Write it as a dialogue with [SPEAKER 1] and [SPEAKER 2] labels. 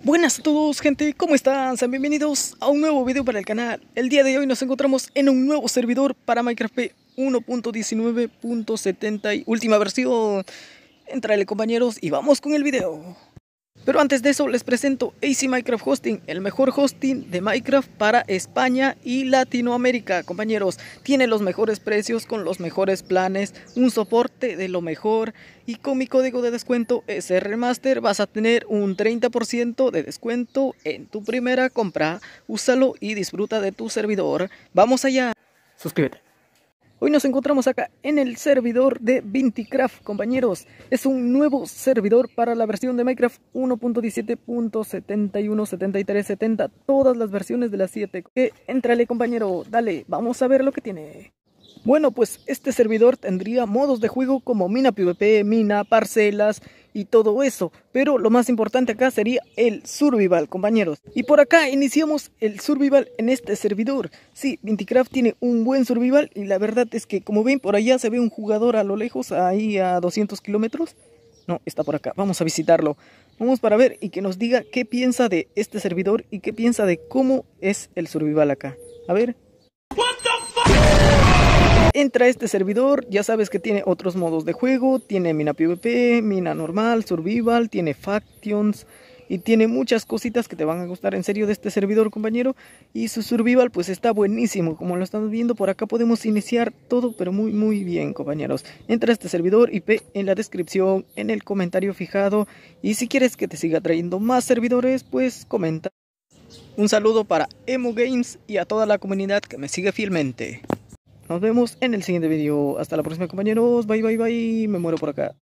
[SPEAKER 1] Buenas a todos gente, ¿cómo están? Sean bienvenidos a un nuevo video para el canal El día de hoy nos encontramos en un nuevo servidor para Minecraft 1.19.70 Última versión Entrale compañeros y vamos con el video pero antes de eso les presento AC Minecraft Hosting, el mejor hosting de Minecraft para España y Latinoamérica, compañeros. Tiene los mejores precios con los mejores planes, un soporte de lo mejor y con mi código de descuento SRMASTER vas a tener un 30% de descuento en tu primera compra. Úsalo y disfruta de tu servidor. Vamos allá. Suscríbete. Hoy nos encontramos acá en el servidor de Vinticraft, compañeros. Es un nuevo servidor para la versión de Minecraft 1.17.71.73.70. Todas las versiones de las 7. Que entrale, compañero. Dale, vamos a ver lo que tiene. Bueno, pues este servidor tendría modos de juego como mina PvP, mina, parcelas, y todo eso. Pero lo más importante acá sería el survival, compañeros. Y por acá iniciamos el survival en este servidor. Sí, Vinticraft tiene un buen survival y la verdad es que como ven por allá se ve un jugador a lo lejos, ahí a 200 kilómetros. No, está por acá. Vamos a visitarlo. Vamos para ver y que nos diga qué piensa de este servidor y qué piensa de cómo es el survival acá. A ver, Entra a este servidor, ya sabes que tiene otros modos de juego, tiene mina PvP, mina normal, survival, tiene factions y tiene muchas cositas que te van a gustar en serio de este servidor compañero y su survival pues está buenísimo como lo estamos viendo por acá podemos iniciar todo pero muy muy bien compañeros entra a este servidor IP en la descripción en el comentario fijado y si quieres que te siga trayendo más servidores pues comenta un saludo para Emo Games y a toda la comunidad que me sigue fielmente nos vemos en el siguiente video. Hasta la próxima, compañeros. Bye, bye, bye. Me muero por acá.